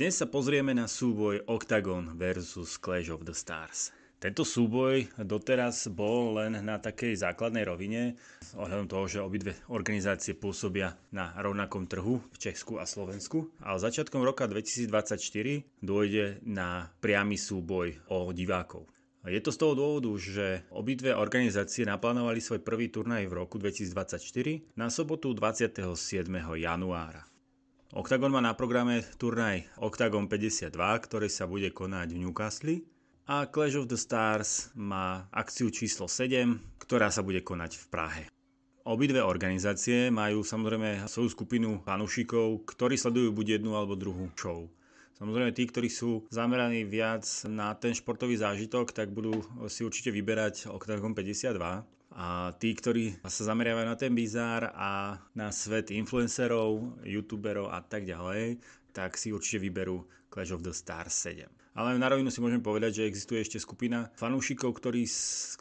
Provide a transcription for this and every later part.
Dnes sa pozrieme na súboj Octagon versus Clash of the Stars. Tento súboj doteraz bol len na takej základnej rovine, ohľadom toho, že obidve organizácie pôsobia na rovnakom trhu v Česku a Slovensku. Ale začiatkom roka 2024 dôjde na priamy súboj o divákov. Je to z toho dôvodu, že obidve organizácie naplánovali svoj prvý turnaj v roku 2024 na sobotu 27. januára. Octagon má na programe turnaj Octagon 52, ktorý sa bude konať v Newcastle a Clash of the Stars má akciu číslo 7, ktorá sa bude konať v Prahe. Obidve organizácie majú samozrejme svoju skupinu fanúšikov, ktorí sledujú buď jednu alebo druhú show. Samozrejme tí, ktorí sú zameraní viac na ten športový zážitok, tak budú si určite vyberať Octagon 52 a tí, ktorí sa zameriavajú na ten bizár a na svet influencerov, youtuberov a tak ďalej, tak si určite vyberú Clash of the Stars 7. Ale na rovinu si môžem povedať, že existuje ešte skupina fanúšikov, ktorí,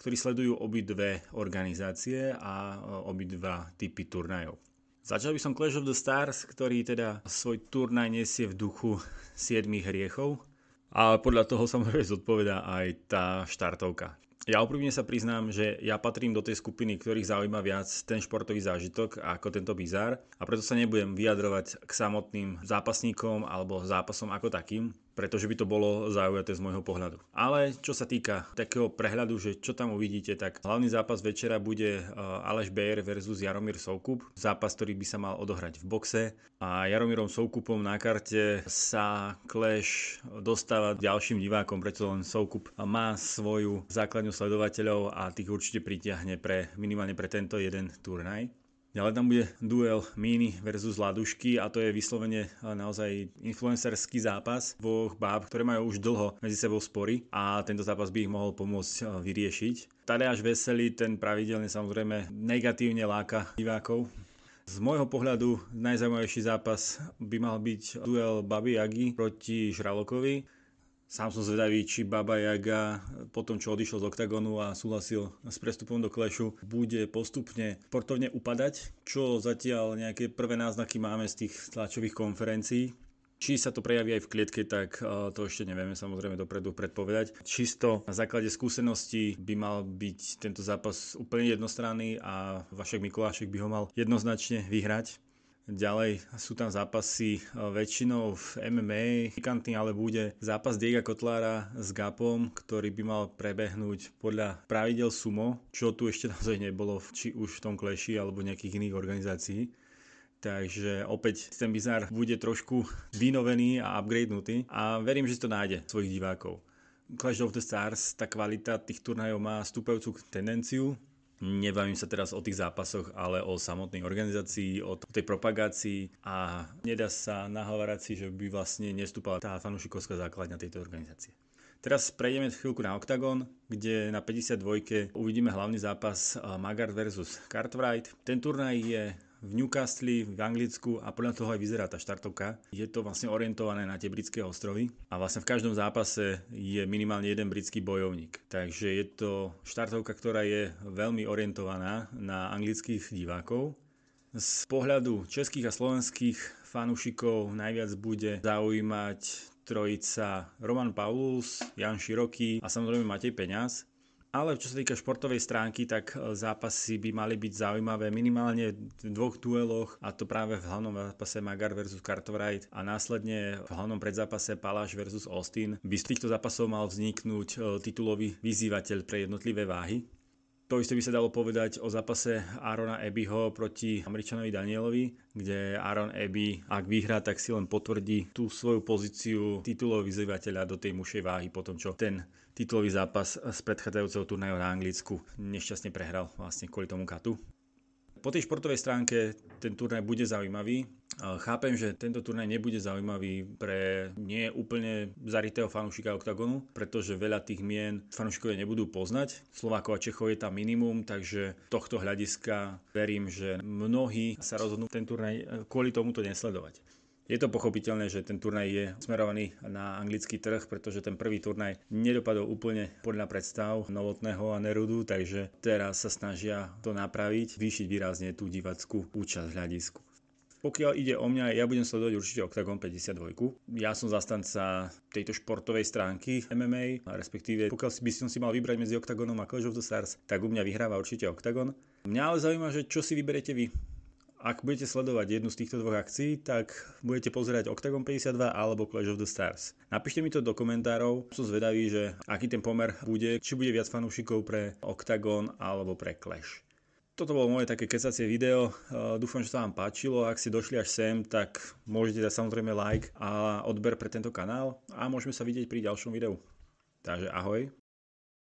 ktorí sledujú obidve organizácie a e, obidva typy turnajov. Začal by som Clash of the Stars, ktorý teda svoj turnaj nesie v duchu 7 hriechov a podľa toho samozrejme zodpovedá aj tá štartovka. Ja úprimne sa priznám, že ja patrím do tej skupiny, ktorých zaujíma viac ten športový zážitok ako tento bizár a preto sa nebudem vyjadrovať k samotným zápasníkom alebo zápasom ako takým pretože by to bolo zaujaté z môjho pohľadu. Ale čo sa týka takého prehľadu, že čo tam uvidíte, tak hlavný zápas večera bude e, Aleš Bejer versus Jaromír Soukup, zápas, ktorý by sa mal odohrať v boxe a Jaromírom Soukupom na karte sa Clash dostáva ďalším divákom, pretože len Soukup má svoju základňu sledovateľov a tých určite pritiahne pre, minimálne pre tento jeden turnaj. Ďalej tam bude duel Míny versus Ladušky a to je vyslovene eh, naozaj influencerský zápas dvoch báb, ktoré majú už dlho medzi sebou spory a tento zápas by ich mohol pomôcť eh, vyriešiť. až Veselý ten pravidelne samozrejme negatívne láka divákov, z môjho pohľadu najzaujímavejší zápas by mal byť duel Babi Yagi proti Žralokovi. Sám som zvedavý, či Baba Jaga po tom, čo odišiel z OKTAGONu a súhlasil s prestupom do Clashu, bude postupne sportovne upadať, čo zatiaľ nejaké prvé náznaky máme z tých tlačových konferencií. Či sa to prejaví aj v klietke, tak e, to ešte nevieme samozrejme dopredu predpovedať. Čisto na základe skúseností by mal byť tento zápas úplne jednostranný a Vašek Mikulášek by ho mal jednoznačne vyhrať. Ďalej sú tam zápasy e, väčšinou v MMA. Pikantný ale bude zápas Diega Kotlára s Gapom, ktorý by mal prebehnúť podľa pravidel sumo, čo tu ešte naozaj nebolo, či už v tom kleši alebo nejakých iných organizácií. Takže opäť ten bizar bude trošku vynovený a upgradenutý a verím, že to nájde svojich divákov. Clash of the Stars, tá kvalita tých turnajov má stúpajúcu tendenciu, Nebavím sa teraz o tých zápasoch, ale o samotnej organizácii, o tej propagácii a nedá sa nahovárať si, že by vlastne nestúpala tá fanúšikovská základňa tejto organizácie. Teraz prejdeme chvíľku na OKTAGON, kde na 52 uvidíme hlavný zápas eh, Magard vs. Cartwright. Ten turnaj je v Newcastle, v Anglicku a podľa toho aj vyzerá tá štartovka. Je to vlastne orientované na tie britské ostrovy a vlastne v každom zápase je minimálne jeden britský bojovník. Takže je to štartovka, ktorá je veľmi orientovaná na anglických divákov. Z pohľadu českých a slovenských fanúšikov najviac bude zaujímať trojica Roman Paulus, Jan Široký a samozrejme Matej Peňaz. Ale čo sa týka športovej stránky, tak e, zápasy by mali byť zaujímavé minimálne v dvoch dueloch a to práve v hlavnom zápase Magar versus Cartwright a následne v hlavnom predzápase Paláš vs. Austin. By z týchto zápasov mal vzniknúť e, titulový vyzývateľ pre jednotlivé váhy. To isté by sa dalo povedať o zápase Arona Ebyho proti Američanovi Danielovi, kde Aaron Eby, ak vyhrá, tak si len potvrdí tú svoju pozíciu titulového vyzývateľa do tej mušej váhy po tom, čo ten titulový zápas z predchádzajúceho turnaja na Anglicku nešťastne prehral vlastne kvôli tomu katu. Po tej športovej stránke ten turnaj bude zaujímavý. E, chápem, že tento turnaj nebude zaujímavý pre nie úplne zaritého fanúšika OKTAGONu, pretože veľa tých mien fanúšikovia nebudú poznať. Slovákov a Čechov je tam minimum, takže tohto hľadiska verím, že mnohí sa rozhodnú ten turnaj kvôli tomuto nesledovať. Je to pochopiteľné, že ten turnaj je smerovaný na anglický trh, pretože ten prvý turnaj nedopadol úplne podľa predstav Novotného a Nerudu, takže teraz sa snažia to napraviť, vyšiť výrazne tú divackú účasť v hľadisku. Pokiaľ ide o mňa, ja budem sledovať určite Octagon 52. Ja som zastanca tejto športovej stránky MMA, respektíve pokiaľ by som si mal vybrať medzi Octagonom a Clash of the Stars, tak u mňa vyhráva určite Octagon. Mňa ale zaujíma, že čo si vyberete vy. Ak budete sledovať jednu z týchto dvoch akcií, tak budete pozerať Octagon 52 alebo Clash of the Stars. Napíšte mi to do komentárov, som zvedavý, že aký ten pomer bude, či bude viac fanúšikov pre Octagon alebo pre Clash. Toto bolo moje také kecacie video, e, dúfam, že sa vám páčilo, ak ste došli až sem, tak môžete dať samozrejme like a odber pre tento kanál a môžeme sa vidieť pri ďalšom videu. Takže ahoj.